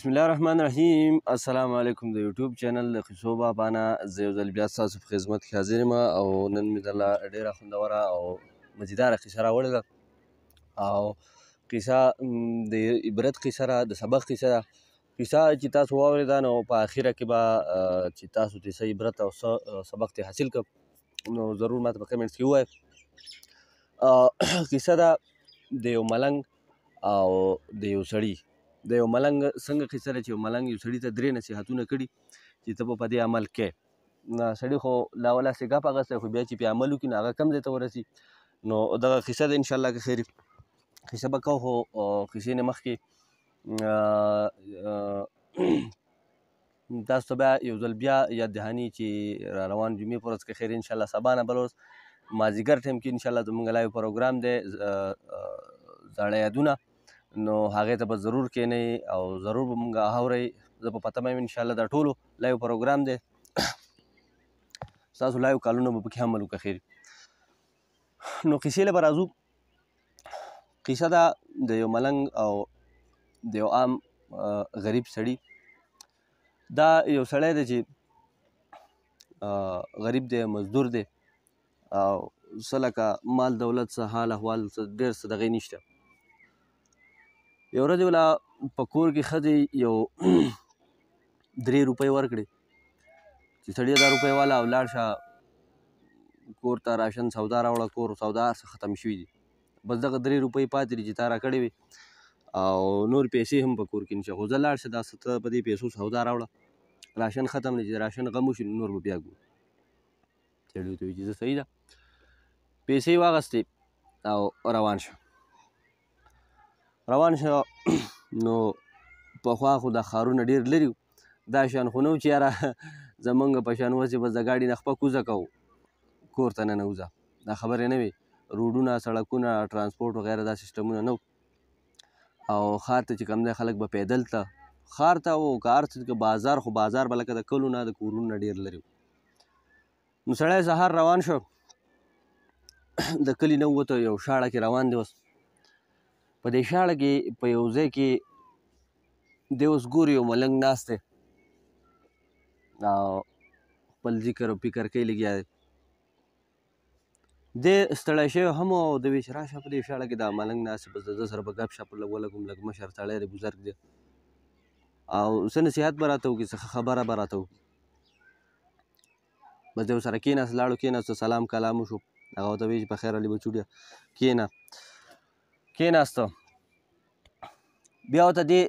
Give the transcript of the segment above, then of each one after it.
بسم الله الرحمن الرحیم السلام علیکم د یوټیوب چینل د خصو بابانا زه یو ځل بیا تاسو په خدمت کې حاضر یم او نن مې د ډیره خوندوره او مزیداره قصه راوړله او قصه د عبرت قصه را د سبق قصه ده قصه چې تاسو واورېده نو په اخره کې به چې تاسو ترې څه عبرت او سبق ترې حاصل کړم نو ضرور ماته په کمنټس کې ووایه قصه ده د یو ملنګ او د یو سړي د یو ملنګ څنګه قصه ده چې یو ملنګ یو سړي ته درې نصیحتونه کړي چې ته به په دې عمل کې نه سړي خو لاولا سګه په هغه خو بیا چې په عمل وکړي نو هغه کم ځای ته ورسي نو دغه قصه ده انشاءالله که خیر قصه به کوو خو قصې نه مخکې تاسو ته بیا یو ځل بیا یاد دهانی چې را روان جمعې پر ورځ کې خیر ان شاء الله سبا نه بل ورځ مازیګر ټیم کې ان شاء الله زموږ لایو پروګرام دی زړه یادونه نو هغه ته به ضرور کېنئ او ضرور به مونږ اورئ زه په پته مې ان شاء الله دا ټولو لایو پروګرام دی ستاسو لایو کالونه به پکې عمل وکړي نو قصې له به راځو قصه دا د یو ملنګ او د یو عام غریب سړي دا یو سړی دی چې غریب دی مزدور دی او سلکه مال دولت څه حال احوال څه ډېر څه دغې نشته یو ورځ یې ولا په کور کې ښځې یو درې روپۍ ورکړې چې سړي دا روپۍ والا او لاړ شه کور ته راشن سودا راوړه کور سودا ختم شوي دي بس دغه درې روپۍ پاتې دي چې تا راکړې وې او نور پیسې هم په کور کې نشه خو زه لاړ شه دا ته په دې پیسو سودا راوړه راشن ختم دی چې راشن غم وشي نور به بیا ګورو سړي ورته وویل چې زه صحیح ده پیسې واغستې او روان شو روان شو نو پخوا خو دا ښارونه ډېر لرې دا شیان خو نه چې یاره زمونږ په شان وسې بس د ګاډي نه خپه کوزه کوو کور ته نه نوځه دا خبرې نه وي روډونه سړکونه ترانسپورټ وغیره دا سیسټمونه نه او ښار ته چې کم دی خلک به پیدل ته ښار ته او کار ته بازار خو بازار به لکه د کلو نه د کورونو نه ډېر لرې نو سړی سهار روان شو د کلي نه ووته یو شاړه کې روان دی اوس په دې شاړه کې په یو ځای کې د اوس ګور یو ملنګ ناست دی او خپل ذکر او فکر کوي لګیا دی د ستړی شوی هم او د ویش راشه په دې شاړه کې دا ملنګ ناست بس د سره په ګپ شپ لګول کوم لګ مشر تړی دی بزرګ دی او څه نصیحت به راته وکړي څه خبره به راته وکړي بس د سره کېناست لاړو کېناستو سلام کلام وشو هغه ورته ویل چې په خیر علي بچوډیه کېنه کېناسته بیا ورته دې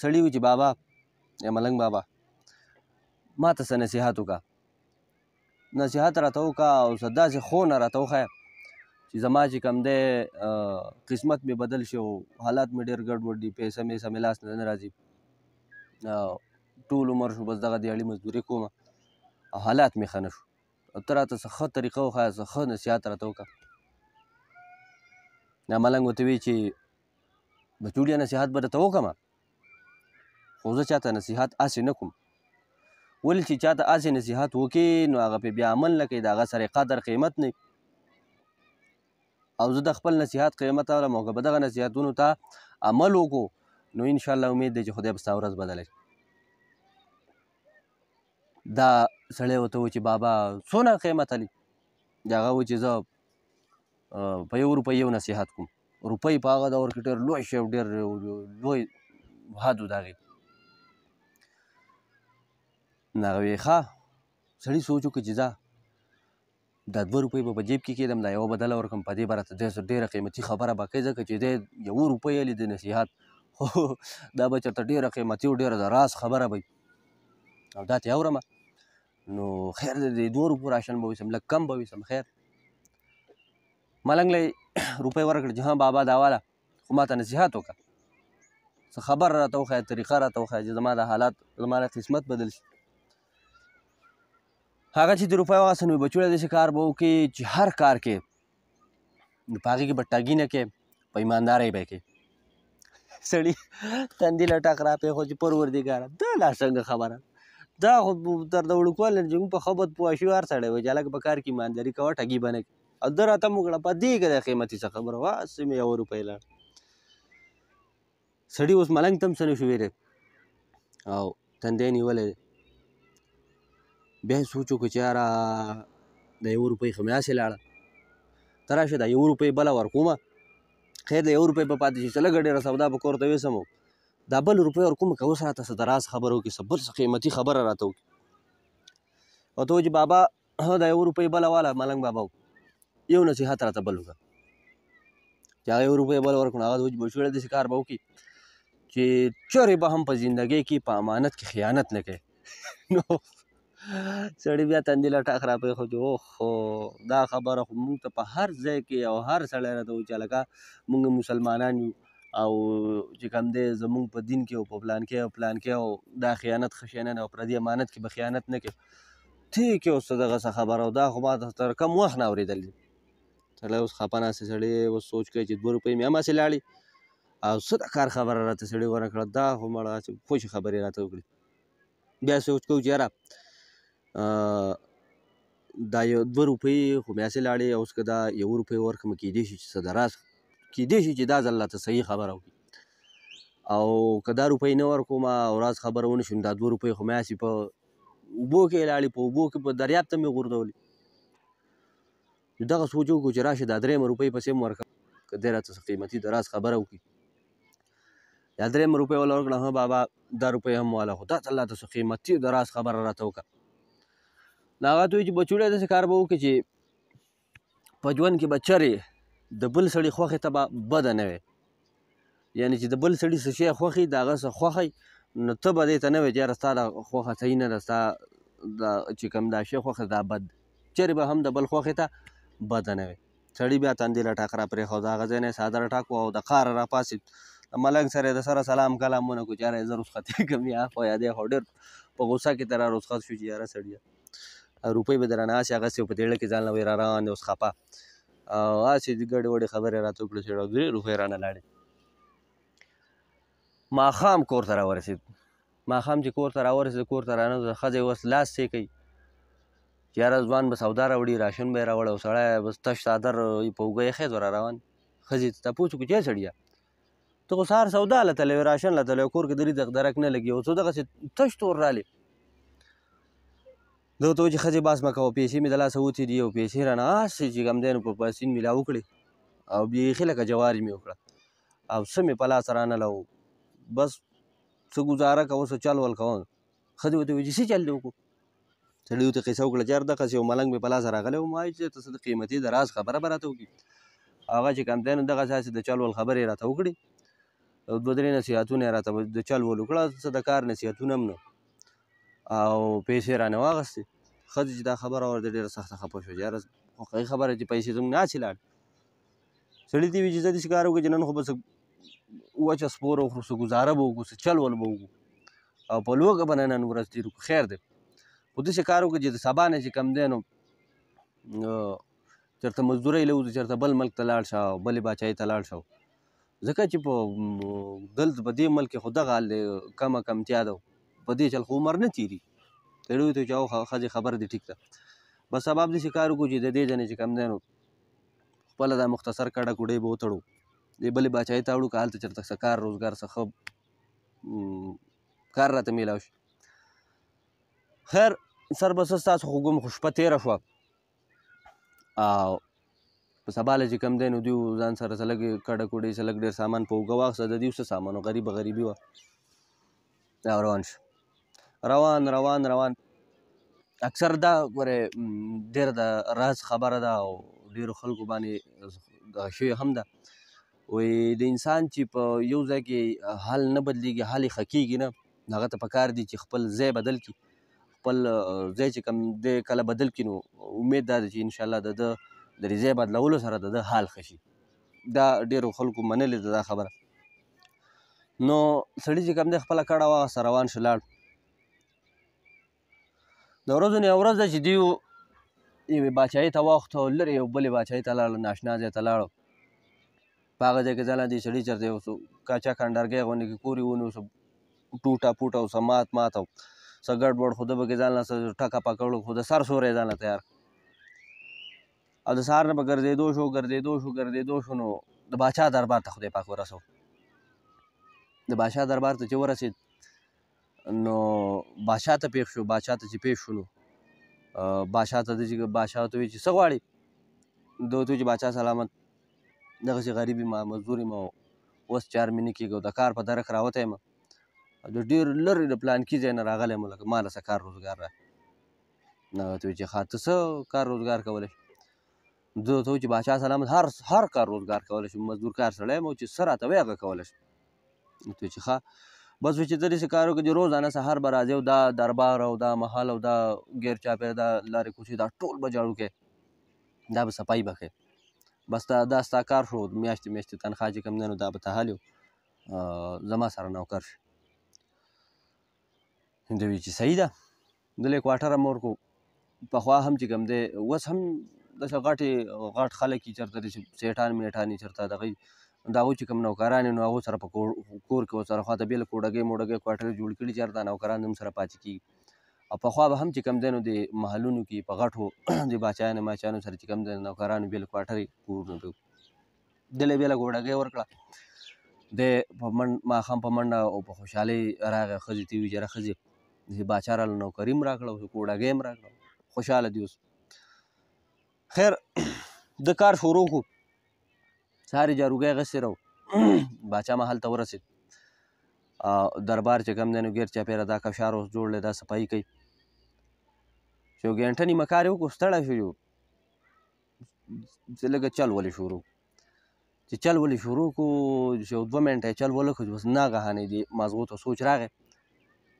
سړي و چې بابا یا ملنګ بابا ما ته څه نصیحت وکړه نصیحت راته وکړه او څه داسې ښوونه راته وښیه چې زما چې کوم دی قسمت مې بدل شي او حالات مې ډېر ګډوډ دي پیسه مې سمې لاس نه راځي ټول عمر شو بس دغه دیاړي مزدوري کوم او حالات مې ښه نه شو ته راته څه ښه طریقه وښیه څه ښه نصیحت راته وکړه دا ملنګ ورته وی چې بچوړیا نصیحت به درته وکړم خو زه چاته نصیحت هسې نه کوم ولې چې چاته هسې نصیحت وکړي نو هغه پې بیا عمل نه کوي د هغه سره قدر قیمت نه او زه د خپل نصیحت قیمت اورم او که به دغه نصیحتونو ته عمل وکړو نو انشاءالله امید دی چې خدای به ستا ورځ بدله دا سړی ورته و چې بابا څونه قیمت علي د هغه و چې زه په یو روپۍ یو نصیحت کوم روپۍ په هغه دور کې ډېر لوی شی ډېر لوی حد و د هغې نو هغه ویې ښه سړي سوچ وکړه چې دا دوه روپۍ به په جیب کې کېږدم دا یوه بدله ورکړم په دې باره ته ډېره قیمتي خبره به کوې ځکه چې دی یوه روپۍ الې د نصیحت خو دا به چېرته ډېره قیمتي او ډېره د راز خبره به او دا ته اورم نو خیر د دوه روپو راشن به ویسم لږ کم به ویسم خیر ملنګ له روپۍ ورکړې چې ها بابا دا واله خو ما ته نصیحت وکړه څه خبر راته وښایه طریقه راته وښایه چې زما د حالات زما د قسمت بدل شي هغه چې د روپۍ واغسته نو بچوړه داسې کار به وکړي چې هر کار کې نو په هغې کې به ټاګي نه کې په ایماندارۍ به کې سړي تندې له ټاک را پرېښود چې پروردګاره دا لا څنګه خبره دا خو تر د وړوکوالي نه چې موږ په خبر پوه شو هر سړی وایي چې هلک په کار کې ایمانداري کوه ټګي به نه کوي اده راته مو کړه په دې کې د قیمتي څه خبره وه سمې یو روپۍ لاړ سړي اوس ملنګ تم څه نشو ویلی او تندی نیولی بیا یې سوچ وکړو چې یاره د یو روپۍ خو مې هسې لاړه ته راشه دا یو روپۍ بله ورکومه خیر د یو روپۍ به پاتې شي چې لږه ډېره سودا به کور ته یوسم دا بل روپۍ ورکومه که اوس راته څه دراز خبره وکړي څه بل څه قیمتي خبره راته وکړي او ته چې بابا دا یو روپۍ بله واله ملنګ بابا و یو نصیحت راته بل وکړه چې هغه یو روپۍ بل ورکړو هغه مشوره داسې کار به وکړي چې چرې به هم په زندګۍ کې په امانت کې خیانت نه کوي نو سړی بیا تندې لټاک را پرېښود اوخو دا خبره خو موږ ته په هر ځای کې او هر سړی راته وایي چې هلکه موږ مسلمانان یو او چې کوم دی زموږ په دین کې او په پلان کې او پلان کې او دا خیانت ښه شی نه ده او پردي امانت کې به خیانت نه کوي ټیک یې اوس دغسې خبره او دا خو ما تر کم وخت نه اورېدلی سړی اوس خفه ناستې سړی اوس سوچ کوي چې دوه روپۍ مې هماسې لاړې او څه د کار خبره راته سړی ونه کړه دا خو مړه چې خوشې خبرې راته وکړې بیا سوچ کوو چې یاره دا یو دوه روپۍ خو مې هسې لاړې اوس که دا یو روپۍ ورکړم کېدای شي چې څه د راز کېدای شي چې دا ځل راته صحیح خبره وکړي او که دا روپۍ نه ورکوم او راز خبره ونه شوم دا دوه روپۍ خو مې هسې په اوبو کې لاړې په اوبو کې په دریاب ته مې غورځولې نو دغه سوچ وکړو چې راشه دا درېیمه روپۍ پسې هم ورکړم که دی راته قیمتي د راز خبره وکړي یا درېیمه روپۍ ولا ورکړه ها بابا دا روپۍ هم والا خو دا الله ته قیمتي د راز خبره راته وکړه نو هغه ته وایي چې بچوړی داسې کار به وکړي چې په ژوند کې به چرې د بل سړي خوښې ته به بده نه وي یعنی چې د بل سړي څه شی خوښي د هغه څه خوښی نو ته به دې ته نه وایي چې یاره ستا دا خوښه صحیح نه ده ستا چې کوم دا شی خوښه دا بد چیرې به هم د بل خوښې ته بده نه وي سړي بیا تندې له ټاکره پرېښود هغه ځای نه یې څادر ټاک وو او د قاره راپاڅېد ملنګ سره د سره سلام کلام ونه کو یاره زه رخصتې کوم یا خو یادې هو ډېر په غوسه کې تر رخصت شو چې یاره سړیه روپۍ به درنه هسې هغسې په دېړه کې ځان لوی را روان دی اوس خپه او هسې ګډې وډې خبرې راته وکړې چې درې روپۍ رانه لاړې ماښام کور ته راورسېد ماښام چې کور ته راورسېد کور ته رانه ښځې اوس لاس څې کوي یاره ځوان به سودا راوړي راشن به یې راوړی او سړی بس تش څادر په اوږه یې ور روان ښځې ته تپوس وکړو چې سړیه ته خو سهار سودا لتلی راشن لتلی کور کې درې دغ درک نه لګي اوس دغسې تش تور رالی ده ته چې ښځې باس مه کوه پیسې مې د لاسه وتې دي او پیسې رانه هسې چې کوم دی نو په پاسین مې لا وکړې او بیخي لکه جوارې مې وکړه او څه مې په لاسه رانهله بس څه ګزاره کوه څه چل ول کوه ښځې ورته وویل چې څه چل دې وکړو سړي ورته قیسه وکړه چې هر دغسې یو ملنګ مې په لاس راغلی و ما چې ته څه د قیمتي د راز خبره به راته وکړي هغه چې کم دی نو دغسې هسې د چل ول خبرې راته وکړي دوه درې نصیحتونه یې راته د چل ول وکړه څه د کار نصیحتونه هم نه او پیسې رانه واغستې ښځې چې دا خبره ورته ډېره سخته خفه شوه چې یاره واقعي خبره چې پیسې زموږ نه هسې لاړې سړي دې وي چې زه داسې کار وکړم چې نن خو به څه وچه سپور وخورو څه ګزاره به وکړو څه چل ول به وکړو او په لوږه به نن ورځ تېر کړو خیر دی خو داسې کار وکړه چې د سبا نه چې کم دی نو چېرته مزدورۍ له وځو چېرته بل ملک ته لاړ شه او بلې باچایي ته لاړ شه ځکه چې په دلته په دې ملک کې خو دغه حال دی کمه کمتیا ده په دې چل خو عمر نه تیري تیروي ته چې او ښځې خبره دي ټیک ده بس سبب داسې کار وکړو چې د دې جنې چې کم دی نو خپله دا مختصر کډه کوډۍ به وتړو دې بلې باچایي ته وړو که هلته چېرته څه کار روزګار څه ښه کار راته میلاو شي خیر سر به څه ستاسو خو ګوم خو شپه تېره شوه او په سبا له چې کوم دی نو دوی ځان سره څه لږ کډه کوډې څه لږ ډېر سامان په اوږه واخېسته د دوی څه سامان و غریبه غریبي وه روان شو روان روان روان اکثر دا ګوره ډېر د راز خبره ده او ډېرو خلکو باندې دغه شوې هم ده وایي د انسان چې په یو ځای کې حال نه بدلېږي حال یې ښه کېږي نه هغه ته پکار دي چې خپل ځای بدل کړي خپل ځای چې کوم دی کله بدل کړي نو امید دا ده چې انشاءالله د ده د ریځې بدلولو سره د ده حال ښه شي دا ډېرو خلکو منلې ده دا خبره نو سړي چې کوم دی خپله کډه واغسته روان شو لاړ د ورځو نه یوه ورځ ده چې دوی یوې باچایي ته واوښته لرې یو بلې باچایي ته لاړل ناشنا ځای ته لاړو په هغه ځای کې ځان دې سړي چرته یو کاچا کانډارګی غوندې کې کوري ونیو ټوټه پوټه او سمات مات او څه ګډوډ خو ده به کې ځان له ټکه پکړو خو د سر سوری ځان له تیار او د سهار نه به ګرځېدو شو ګرځېدو شو ګرځېدو شو نو د باچا دربار ته خدای پاک ورسو د باچا دربار ته چې ورسېد نو باچا ته پېښ شو باچا ته چې پېښ شو نو باچا ته د چې باچا ته وی چې څه غواړي دوی ته چې باچا سلامت دغسې غریبي ما مزدوري ما اوس چار مینې کېږو د کار په درک راوتی یم د ډېر لرې د پلانکي ځای نه راغلی یم لکه ما له څه کار روزګار را نه ورته وایي چې ښه ته څه کار روزګار کولی شي زه ورته وایي چې باچا سلامت هر هر کار روزګار کولی شم مزدور کار سړی یم او چې څه راته وایي هغه کولی شم ورته وایي چې ښه بس وایي چې ته داسې کار وکړه چې روزانه سهار به راځې او دا دربار او دا محل او دا ګیر چاپېر دا لارې کوڅې دا ټول به جاړو کې دا به صفایي به کوې بس دا دا ستا کار شو میاشتې میاشتې تنخوا چې کوم دی نو دا به ته حل زما سره نوکر شي هندوي چې صحیح ده دلې کوارټر هم ورکو پخوا هم چې کوم دی اوس هم داسې غټې غټ خلک یي چېرته داسې سیټان میټان یي چېرته دغه د هغوی چې کوم نوکران نو هغو سره په کور کې ورسره خواته بېله کوډګۍ موډګۍ کوارټر جوړ کړي چېرته نوکران هم سره پاتې کېږي او پخوا به هم چې کوم دی نو د محلونو کې په غټو د باچایانو ماچایانو سره چې کوم دی نوکرانو بېله کوارټرې کورونو ته دلې بېله کوډګۍ ورکړه د په منډ ماښام په منډه او په خوشحالۍ راغی ښځې ته ویې چې راښځې زه باچا راله نوکري م راکړه اوس کوډګۍ م راکړه خوشحاله دي اوس خیر د کار شروع کړو سارې جاروګۍ غسې رو باچا محل ته ورسېد دربار چې کم دی نو ګیر چاپېره دا کفشار اوس جوړ دی دا صفایي کوي چې یو ګنټه نیمه کار یې وکړو ستړی شو زه لږه چل ولې شروع چې چل ولې شروع کړو چې یو دوه منټه یې چل ولکړو چې بس ناګهانې دې مازغو ته سوچ راغی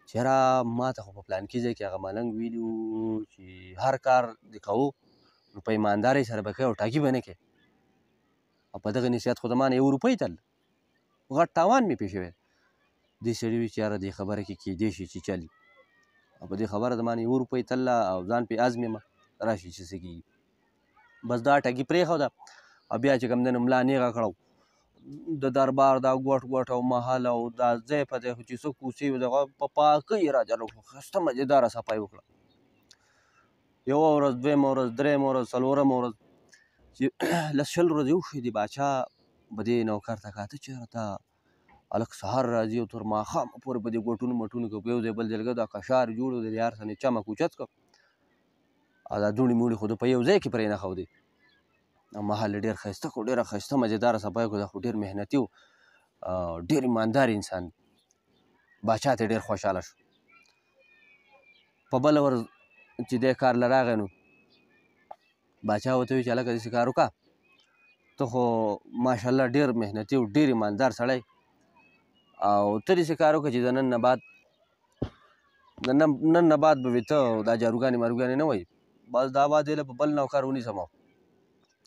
چې یاره ما ته خو په پلان کې ځای کې هغه ملنګ ویلي وو چې هر کار دې کوو نو په ایماندارۍ سره به کوې او ټاکي به نه کوې او په دغه نصیحت خو د ما نه یو روپۍ تل غټ تاوان مې پېښوی دې سړي وي چې یاره دې خبره کې کېدی شي چې چلي او په دې خبره د ما نه یو روپۍ تلله او ځان پې ازمېمه راشي چې څه کېږي بس دا ټګي پرېښوده او بیا چې کوم دی نو ملا نیغه کړه د دربار دا ګوټ ګوټ او محل او دا ځای په ځای چې څه کوڅې وي دغه په پاکۍ یې راجلو ښایسته مزېداره صفایي وکړه یوه ورځ دویمه ورځ درېیمه ورځ څلورمه ورځ چې لس شل ورځې وشوې د باچا به دې نوکر ته کاته چې راته هلک سهار راځي او تر ماښامه پورې په دې ګوټونو مټونو کې په یو ځای بل ځای لګه دا کشار جوړ د یار سره چمک اوچت کړ او دا دوړې موړې خو ده په یو ځای کې پرې نښودې محل ډیر خسته خو ډیره خسته مزیدار سبا کو دا خو ډیر مهنتي او ډیر ایماندار انسان بچا ته ډیر خوشاله شو په بل ور چې دې کار لراغې نو بچا وته چې لکه دې کار وکا ته خو ماشاءالله ډیر مهنتي او ډیر ایماندار سړی او ته دې کار وکړه چې د نن نه بعد نن نن نه بعد به ته دا جاروګانې ماروګانې نه وای بس دا بعد یې په بل نوکار ونیسم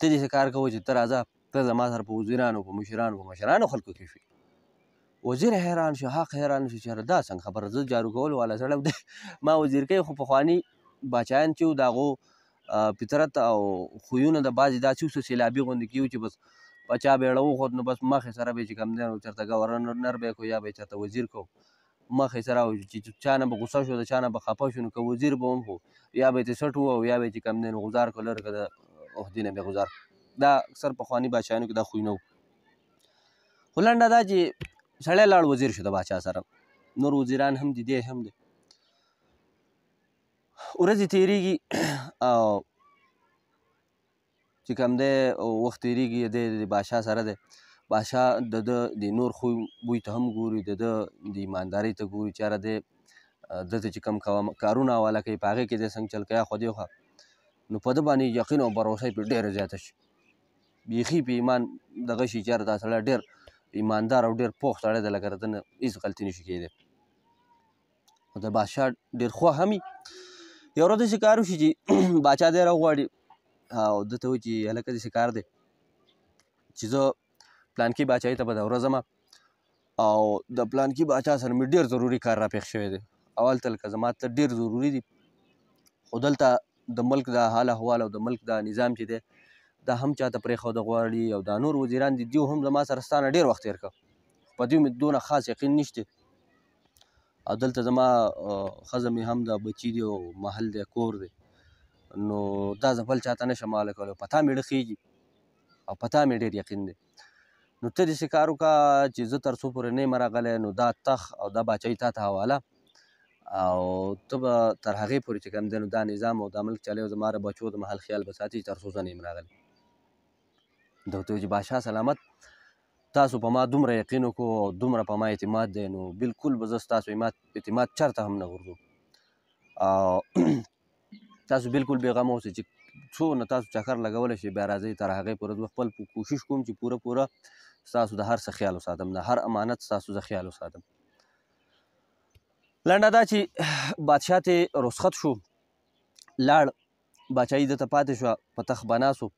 ته داسې کار کوه چې ته راځه ته زما سره په وزیرانو په مشرانو په مشرانو خلکو کې شي وزیر حیران شو حق حیران شو چې دا څنګه خبره زه جارو کول والا سړی دی ما وزیر کوي خو پخواني باچایان چې و د هغو فطرت او خویونه د بعضې داسې وسو سیلابي غوندې کي چې بس پچا بیړه وخوت نو بس مخې سره به یې چې کم دی نو چېرته ګورنر به یې کو یا به یې چېرته وزیر کو مخې سره او چې چا نه به غوسه شو د چا نه به خفه شو نو که وزیر به هم خو یا به یې ترې سټ وو او یا به یې چې کم دی نو غزار کو لرې که عهدې نه بیا گذار دا اکثر پخوانی بادشاهانو کې دا خوی نه و خو لنډه دا چې سړی لاړ وزیر شو د بادشاه سره نور وزیران هم دي دی هم دی ورځې تېرېږي او چې کوم دی وخت تېرېږي د د بادشاه سره دی بادشاه د ده د نور خو بوی ته هم ګوري د ده د ایماندارۍ ته ګوري چاره دی دته چې کوم کارونه والا کوي په هغې کې دی څنګه چل کوي خو دی خو نو په ده باندې یقین او باروسه پې ډېره زیاته شي بیخي په ایمان دغه شي چې یاره دا سړی ډېر ایماندار او ډېر پوخ سړی دی لکه د ده نه هېڅ غلطي نشي کېدی خو د بادشاه ډېر خوا هم یو ورځ داسې کار وشي چې باچا دی راغواړي او ده ته وایي چې هلکه داسې کار دی چې زه پلان کې باچاهي ته به د ورځم او د پلان کې باچا سره مې ډېر ضروري کار راپېښ شوی دی اول تل که زما ته ډېر ضروري دي خو دلته د ملک د حال احوال او د ملک د نظام چې دی دا هم چاته پرېښوده غواړي او دا نور وزیران دي دیو هم زما سره ستانه ډېر وخت تېر کړه په دوی مې دونه خاص یقین نشته او دلته زما ښځه مې هم د بچي دی او محل دی کور دی نو دا زه بل چاته نشم ماله کولی پتا مې ډه خیږي او پتا مې ډېر یقین دی نو ته داسې کار وکړه چې زه تر څو پورې نه یم راغلی نو دا تخ او دا باچۍ تا ته حواله او ته به تر هغې پورې چې کوم دی نو دا نظام او دا ملک چلی او زما د بچو د محل خیال به ساتي تر څو زه نه یم راغلی ده ورته چې بادشاه سلامت تاسو په ما دومره یقین وکړو او دومره په ما اعتماد دی نو بالکل به زه ستاسو اعتماد چرته هم نه غورځو او تاسو بالکل بېغمه اوسئ چې څو نه تاسو چکر لګولی شئ بیا راځئ تر هغې پورې زه خپل کوشش کوم چې پوره پوره ستاسو د هر څه خیال وساتم د هر امانت ستاسو زه خیال وساتم لنډه دا چې بادشاه ته رسخت شو لاړ بادشاهي دته پاتې شوه په تخ بنا سو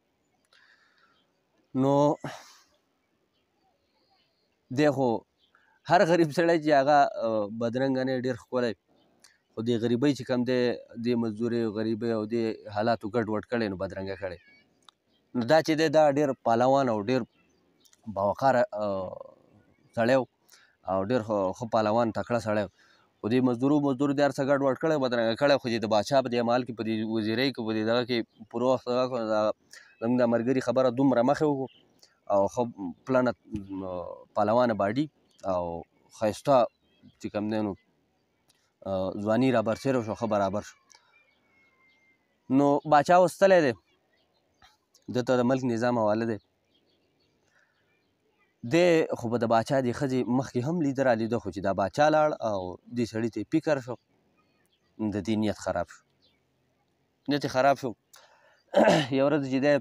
نو دی خو هر غریب سړی چې هغه بدرنګ نه ډېر ښکلی خو دې غریبۍ چې کم دی دې مزدورې غریبۍ او دې حالاتو ګډ وډ کړی نو بدرنګه کړی نو دا چې دی دا ډېر پهلوان او ډېر باوقاره سړی او ډېر ښه پهلوان تکړه سړی خو دې مزدورو مزدورو دې هر څه ګډوډ کړی بدرنګه کړی خو دې د باچا په دې مال کې په دې وزیرۍ کې په دې دغه کې پوره وخت زموږ د ملګري خبره دومره مخې وکړو او ښه پلانه پهلوانه باډي او ښایسته چې کوم دی نو ځواني را برسېره شو ښه برابر شو نو باچا وستلی دی ده ته د ملک نظام حواله دی د خو به د باچا د ښځې مخکې هم لیده رالیده خو چې دا باچا لاړ او دې سړي ته فکر شو د دې نیت خراب شو نیت خراب شو یو ورځ چې دی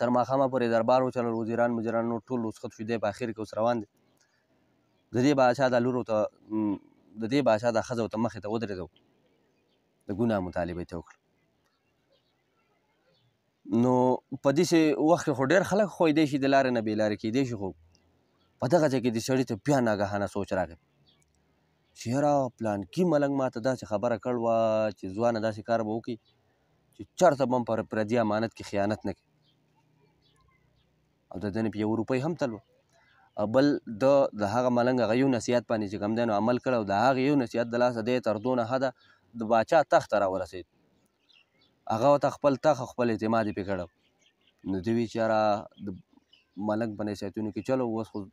تر ماښامه پورې دربار وچلل وزیران مجران نور ټول وسخت شو دی په اخر کې اوس روان دی د دې باچا دا لور ورته د دې باچا دا ښځه ورته مخې ته ودرېده د ګناه مطالبه یې ته وکړه نو په داسې وخت کې خو ډېر خلک خو کیدای شي د لارې نه بې لارې کیدای شي خو په دغه ځای کې د سړي ته بیا ناګهانه سوچ راغی چې یاره پلانکي ملنګ ما ته داسې خبره کړې وه چې ځوانه داسې کار به وکړي چې چېرته به هم پر پردي امانت کې خیانت نه کوي او د ده نه په یو روپۍ هم تلوه بل د د هغه ملنګ هغه یو نصیحت باندې چې کوم دی نو عمل کړی او د هغه یو نصیحت د لاسه دی تر دونه حده د باچا تخت ته راورسېد هغه ورته خپل تخت خپل اعتماد یې پرې کړی نو دوی چې یاره د ملنګ په نصیحتونو کې چلو اوس خو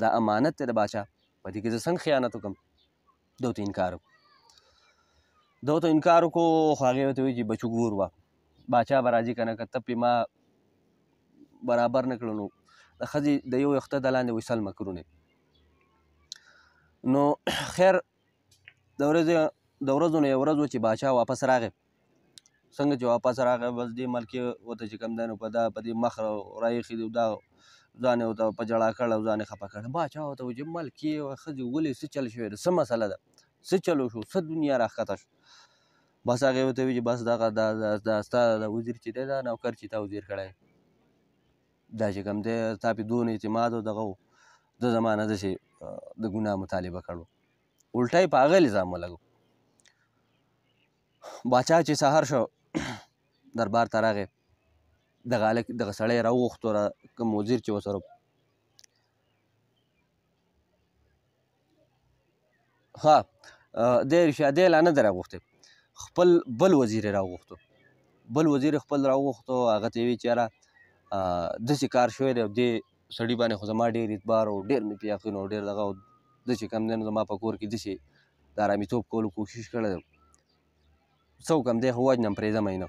دا امانت دی د باچا په دې کې زه څنګه خیانت وکم ده ته انکار وکړو ده ته انکار وکړو خو هغې ورته وایي چې بچو ګور وه باچا به راځي که نه که ته پې ما برابر نه کړو نو د ښځې د یو یخته د لاندې وایي سل مکرونې نو خیر د ورځې د ورځو نه یو ورځ وه چې باچا واپس راغی څنګه چې واپس راغی بس دې ملکې ورته چې کوم دی نو په دا په دې مخ رایخي دی دا ځان یې ورته په جړا کړ او ځان یې خفه کړ باچا ورته وویل چې ملکې ښځې ولې څه چل شوی دی څه مسله ده څه چلو شو څه دنیا راښکته شو بس هغې ورته وویل چې بس دغه دا ستا د وزیر چې دی دا نوکر چې تا وزیر کړی دا چې کوم دی تا پې دونه اعتماد او دغه د زمانه داسې د ګناه مطالبه کړو الټا یې په هغه الزام ولګو باچا چې سهار شو دربار ته راغی دغه هلک دغه سړی راوغوښتو را کوم وزیر چې ورسره ها دی رشادی لا نه دی راوغوښتی خپل بل وزیر یې راوغوښتو بل وزیر خپل راوغوښتو هغه ته یې ویل چې یاره داسې کار شوی دی دې سړي باندې خو زما ډېر اعتبار او ډېر مې پې یقین او ډېر دغه داسې کم دی نو زما په کور کې داسې د آرامي توب کولو کوشش کړی دی څه وکړم دی خو وجنم پرېږدم یې نه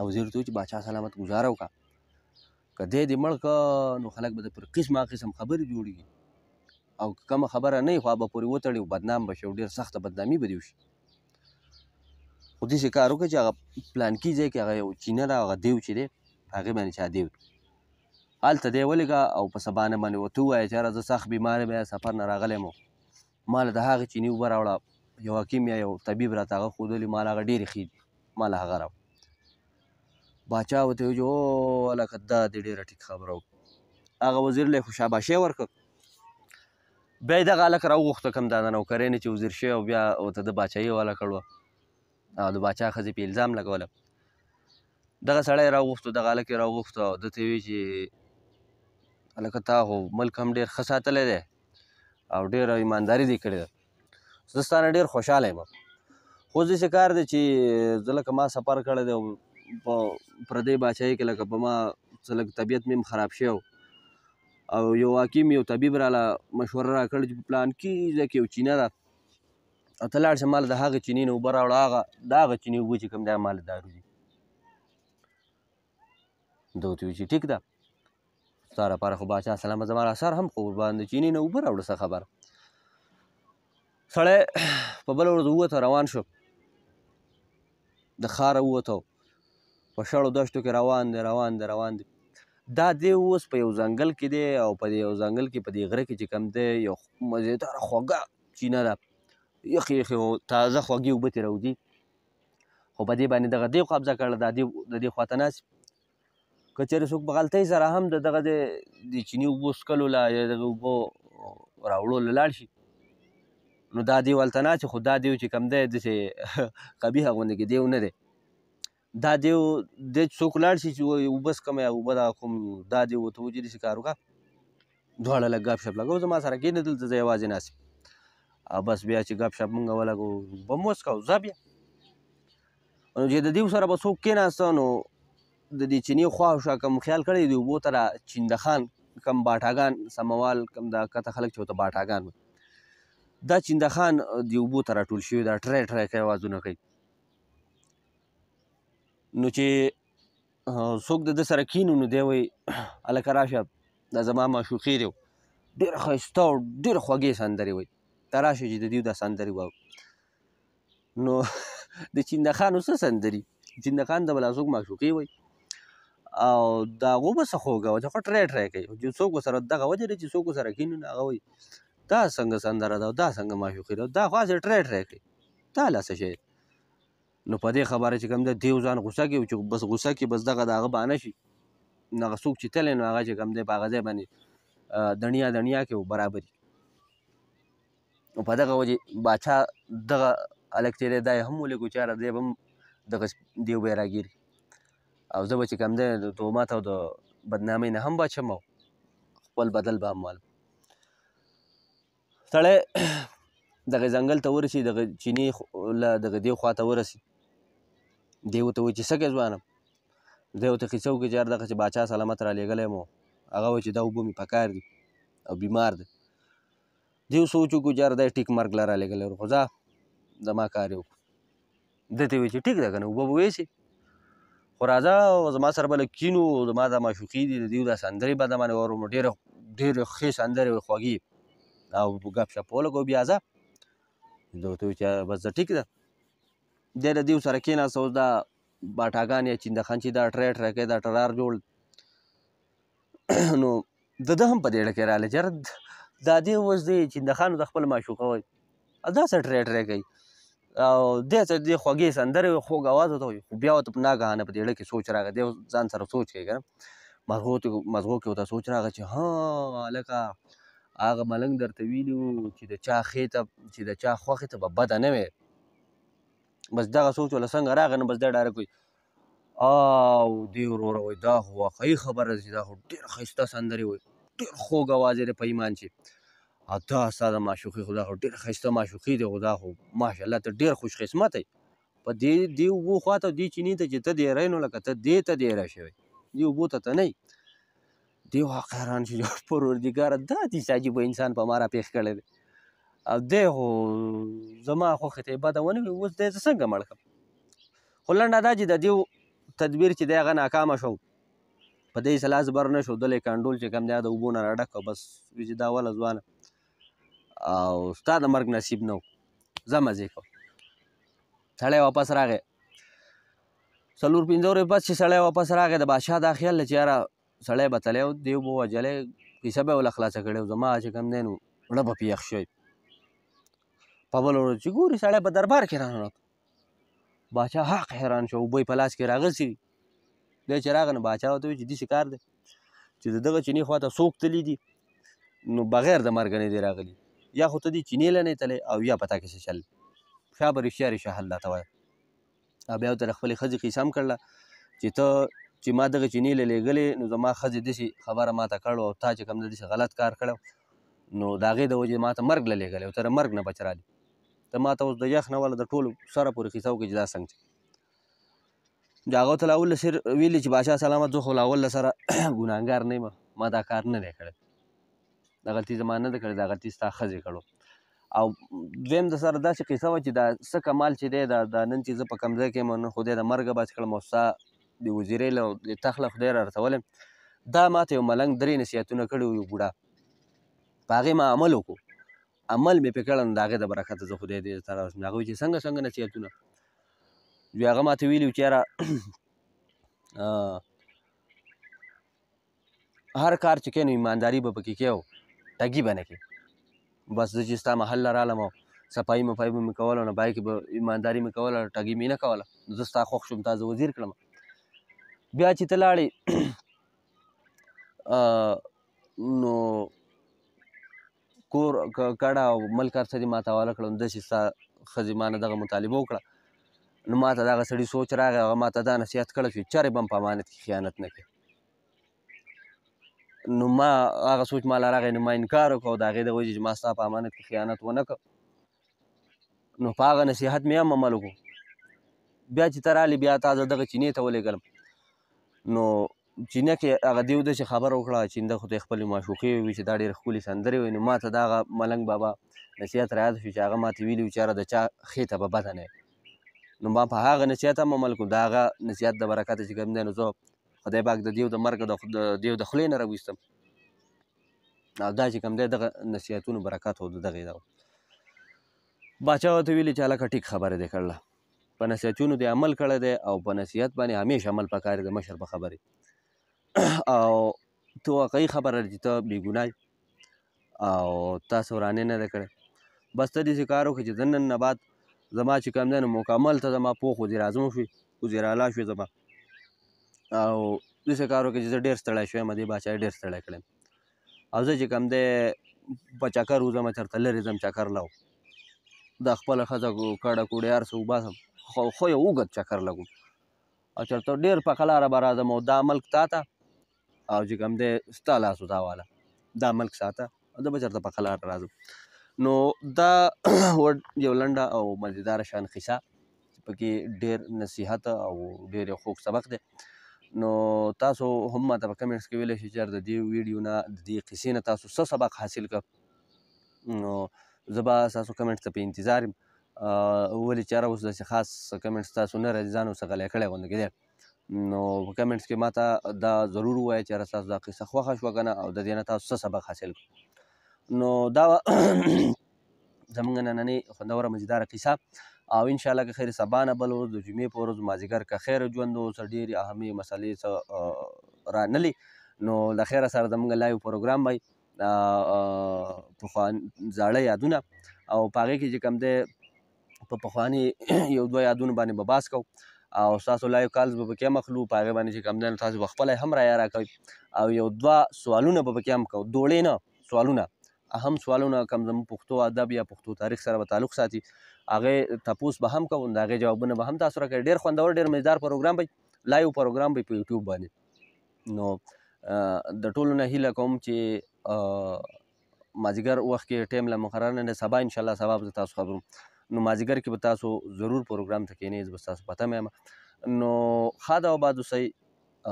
او زیر ته چې باچا سلامت گزاره وکړه که دی دې مړ که نو خلک به د پر قسمه قسم خبرې جوړېږي او کومه خبره نه وي خو به پورې وتړي او بدنام به شي او ډېر سخته بدنامي به دې وشي خو داسې کار وکړه چې هغه پلانکي ځای کې هغه یو چینه ده هغه دیو چې دی هغې باندې چا دیو هلته دی ولېږه او په سبانه باندې ورته ووایه چې یاره زه سخت بیمار یم سفر نه راغلی یم ما له د هغې چینې اوبه راوړه یو حکیم یا یو طبیب راته هغه ښودلي ما له هغه ډېرې ښې دي ما له هغه راوړه باچا وته ویل او لکه دا دې ډېره ټیک خبره هغه وزیر له خوشاباشي ورکړ بیا یې دغه هلک راوغوښته کوم دا نوکرۍ نه چې وزیر شوی او بیا ورته د باچایي والا کړوه او د باچا ښځې په الزام لګوله دغه سړی راوغوښتو دغه هلک یې راوغوښته ده ته ویل چې هلکه تا خو ملک هم ډېر ښه ساتلی دی او ډېره ایمانداري دې کړې ده زه ستا نه ډېر خوشحاله یم خو داسې کار دی چې زه لکه ما سفر کړی دی په پردۍ باچایۍ کې لکه په ما څه لږ طبیعت مې هم خراب شوی او یو حکیم یو طبیب راله مشوره راکړ چې په پلان کې ځای کې یو چینه ده او ته لاړ شه مال د هغه چینې نه اوبه راوړه هغه د هغه چینې اوبه چې کوم دی مال دارو دي ده ورته چې ټیک ده ستا لپاره خو باچا سلام زما را سر هم قربان دی چینې نه اوبه راوړه څه خبر سړی په بله ورځ ووته روان شو د ښاره ووته په شړو دشتو کې روان دی روان دی روان دی دا دی اوس په یو ځنګل کې دی او په یو ځنګل کې په دې غره کې چې کم دی یو مزیدار خوږه چینه ده یخې یخې تازه خوږې اوبه ترې راوځي خو په دې باندې دغه دی قبضه کړله دا دی د دې خواته ناست که چېرې څوک په غلطۍ سره هم د دغه د چیني اوبو څکلو له یا دغه اوبو راوړو له لاړ شي نو دا دیو هلته ناست خو دا دیو چې کم دی داسې قبیحه غوندې کې دیو نه دی دا دی د څوک لاړ شي چې وبس کم یا وبدا کوم دا دی وته وجې دې کار وکا دواړه لګ غاب شپ لګو زما سره کې نه دلته زې आवाज نه سي بس بیا چې غاب شپ مونږ ولګو بموس کاو زابیا نو چې د دې سره به څوک کې نه نو د دې چینی خوا شو کوم خیال کړی دی وو تر چیندخان کم باټاګان سموال کم دا کته خلک چوته باټاګان دا چیندخان دی وو تر ټول شوی دا ټری ټری کوي وازونه کوي نو چې څوک د ده سره کښېني نو دی وایي هلکه راشه دا زما معشوقې دی ډېره ښایسته او ډېره خوږې سندرې وایي ته راشه چې د دوی دا سندرې واورو نو د چیندخانو څه سندرې چیندخان ته به لا څوک معشوقې وایي او دا غو به څه خوږه وه چې خو ټری ټری کوي چې څوک ورسره دغه وجه دی چې څوک ورسره کښېني نو هغه وایي دا څنګه سندره ده او دا څنګه معشوقي ده دا خو هسې ټری ټری کوي دا لا څه شی نو په دې خبره چې کوم ده دیو ځان غوسه کوي چې بس غوسه کې بس دغه دغه بانه شي نو هغه څوک چې تللی نو هغه چې کوم دی په هغه ځای باندې دنیا دنیا کې برابري نو په دغه وجې باچا دغه هلک چې دی دا یې هم ولګو چاره دی به هم دغه دیو به یې راګیري او زه به چې کوم دی د تومات او د بدنامۍ نه هم بچم او خپل بدل به هم والم سړی دغه ځنګل ته ورسي دغه چینی له دغه دې خوا ته ورسي دی ورته وایي چې څه کوې ځوانه دی ورته قیسه وکړي چې یار دغه چې باچا سلامت را لېږلی مو هغه وایي چې دا اوبه مې پکار دي او بیمار دی دی سوچ وکړو چې یار دا ټیک مرګ له را لېږلی خو ځه زما کار یې وکړو ده ته وایي چې ټیک ده که نه اوبه به ویسي خو راځه زما سره به لږ کینو زما دا معشوقې دي د دیو دا سندرې به درباندې واورم نو ډېره ډېرې ښې سندرې وې خوږې او ګپ شپ ولګو بیا ځه ده ورته وایي چې بس زه ټیک ده دی د دې سره کېناست اوس دا باټاګان یا چیندخان چې دا ټری ټری کوي دا ټرار جوړ نو د ده هم په دېړه کې راغله چېر دا دې اوس دی چیندخانو د خپل معشوقه وایي داسې ټری ټری کوي او دې ته دې خوږې سندرې خوږ آواز ورته بیا ورته په ناګهانه په دېړه کې سوچ راغی دی ځان سره سوچ کوي که نه مغزو ته مغزو کې ورته سوچ راغی چې ها هلکه هغه ملنګ درته ویلي وو چې د چا خې ته چې د چا خوښې ته به بده نه وي بس دغه سوچ ولا څنګه راغی نو بس دا ډایرک وي او دی وروره وای دا خو واقعي خبره ده چې دا خو ډېر ښایسته سندرې وای ډېر خوږ اواز یې په ایمان چې ادا ساده معشوقي خدا خو ډېر ښایسته معشوقي دی خدا خو ماشاءالله ته ډېر خوش قسمت یې په دې دی وو خواته دی چینی ته چې ته دی رینو لکه ته دې ته دی را شوی دی وو ته ته نه دی واقعا چې پروردګار دا دي چې عجیب انسان په ما را پېښ کړی دی او دی خو زما خوښې ته یې بده ونه وي اوس دی زه څنګه مړ کړم خو لنډه دا چې د دې تدبیر چې دی هغه ناکامه شو په دې سلا زبر نه شو دلی کنډول چې کم دی د اوبو نه راډک بس وي چې دا وله ځوانه او ستا د مرګ نصیب نه و زه مزې کوم سړی واپس راغی څلور پنځه ورې پس چې سړی واپس راغی د بادشاه دا خیال چې یاره سړی به تلی دیو به وجلی کیسه به یې وله خلاصه کړې زما چې کم دی نو مړه به پېښ شوی په بل ورځ چې ګوري سړی په دربار کې راننوت باچا حق حیران شو اوبه په لاس کې راغسی دی چې راغی نو باچا ورته وایي چې داسې کار دی چې د دغه چینې خواته څوک تللی دي نو بغیر د مرګ نه دی راغلی یا خو ته دې چینې له نه تللی او یا په تا کې څه چل ښه به رښتیا رښتیا حل راته وایه او بیا ورته خپلې ښځې قیسه هم کړله چې ته چې ما دغه چینې له لېږلې نو زما ښځې داسې خبره ما ته کړو او تا چې کوم داسې غلط کار کړو نو د هغې د وجې ما ته مرګ له لېږلی او تر مرګ نه بچ رالي د ما ته اوس د یخ نه ولا د ټولو سره پورې کیسه وکړي چې دا څنګه چې هغه ته اول سر ویلي چې بادشاه سلامت زه خو اول سره ګناهګار نه یم ما دا کار نه دی کړی دا غلطي زما نه ده کړې دا غلطي ستا ښځې کړو او دویم د سره داسې قصه وه چې دا څه کمال چې دی دا دا نن چې زه په کوم ځای کې یم نن خدای د مرګه بچ کړم او ستا د وزیرۍ له تخله خدای را رسولی دا ماته یو ملنګ درې نصیحتونه کړي وو یو بوډا په هغې ما عمل وکړو عمل مې پې کړی نو د هغې د برکته زه خدای دې تعالی رسم هغه چې څنګه څنګه نصیحتونه دوی هغه ماته ویلي وو چې یاره هر کار چې کوې نو ایمانداري به پکې کوې ټګي به نه کوې بس زه چې ستا محل له رالم او صفایي مفایي به مې کوله نو بای کې به ایمانداري مې کوله ټګي مې نه کوله زه ستا خوښ شوم تا زه وزیر کړم بیا چې ته لاړې نو کور کډه او ملک هر څه دې ماته حواله کړه نو داسې ستا ښځې ما نه دغه مطالبه وکړه نو ما ته دغه سړي سوچ راغی هغه ما ته دا نصیحت کړی چې چارې به هم په امانت کې خیانت نه کوي نو ما هغه سوچ ما له راغی نو ما انکار وکړ او د هغې د وجې چې ما ستا په امانت کې خیانت ونه کړ نو په هغه نصیحت مې هم عمل وکړو بیا چې ته رالې بیا تا زه دغه چینې ته ولېږلم نو چینه کې هغه دی د خبر وکړه چې دا خو ته خپل معشوقې وي چې دا ډېر ښکلي سندرې وي نو ما ته دا هغه ملنګ بابا نصیحت را یاد شو چې هغه ما ته ویلي چې د چا خې ته به بده نه نو ما په هغه نصیحت هم عمل کوم د هغه نصیحت د برکته چې کوم دی نو زه خدای پاک د دیو د مرګ د دیو د خولې نه راویستم او دا چې کوم دی دغه نصیحتونو برکت هو دغه دا باچا ورته ویلي چې هلکه ټیک خبره دې کړله په نصیحتونو دې عمل کړی دی او په نصیحت باندې همیشه عمل پکار دی مشر په خبرې او ته واقعي خبره ده چې ته بې ګناه یې او تا سورانۍ نه ده کړې بس ته داسې کار وکړې چې د نن نه بعد زما چې کوم دی نو مکمل ته زما پوخ وزیر اعظم شوې وزیر اعلی شوې زما او داسې کار وکړې چې زه ډېر ستړی شوی یم دې باچا ډېر ستړی کړی او زه چې کوم دی په چکر وځم چېرته لرې ځم چکر لاو دا خپله ښځه کډه کوډې هر څه وباسم خو یو اوږد چکر لګوم او چېرته ډېر پخه لاره به راځم او دا ملک تا ته او چې کوم دی ستا لاس وتاواله دا ملک ساته او زه به چېرته په خلار راځم نو دا یو لنډه او مزیداره شان قصه چې پکې ډېر نصیحت او ډېر خوږ سبق دی نو تاسو هم ماته په کمنټس کې ویلی شئ چې د دې ویډیو نه د دې قصې نه تاسو څه سبق حاصل کړ نو زه به ستاسو کمنټس ته په انتظار یم ولې چې هره اوس داسې خاص کمنټس تاسو نه راځي ځان ورڅخه غلی کړی غوندې کېدی نو په کمنټس کې ماته دا ضرور وایي چې تاسو دا قصه خوښه شو کنه او د دې نه تاسو څه سبق حاصل کړو نو دا زمونږ نننۍ خوندوره مزیدار قصه او ان شاء الله که خیر سبا نه بل ورځ د جمعې په ورځ مازیګر که خیر ژوند اوس ډېرې اهمې مسلې څه رانلي نو له خیره سره زمونږ لایو پروګرام وای پخوان زاړه یادونه او په هغې کې چې کوم دی په پخواني یو دوه یادونه باندې به باس کوو او تاسو لایو کالز به پکې مخلو په هغه باندې چې کم دنه تاسو خپل هم را یاره کوي او یو دوا سوالونه به پکې هم کو دوړې نه سوالونه اهم سوالونه کم زمو پښتو ادب یا پښتو تاریخ سره به تعلق ساتي هغه تاسو به هم کوو دا هغه جوابونه به هم تاسو را کوي ډیر خوندور ډیر مزدار پروګرام به لایو پروګرام به په یوټیوب باندې نو د ټولو نه هیله کوم چې مازیګر وخت کې ټیم له مقرره نه سبا ان شاء الله سبا به تاسو خبرم نو مازیګر کې به تاسو ضرور پروګرام ته کینئ زه تاسو پته مې نو خاده او باد وسئ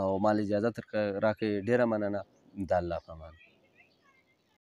او مال اجازه تر راکې ډیره مننه د الله پامان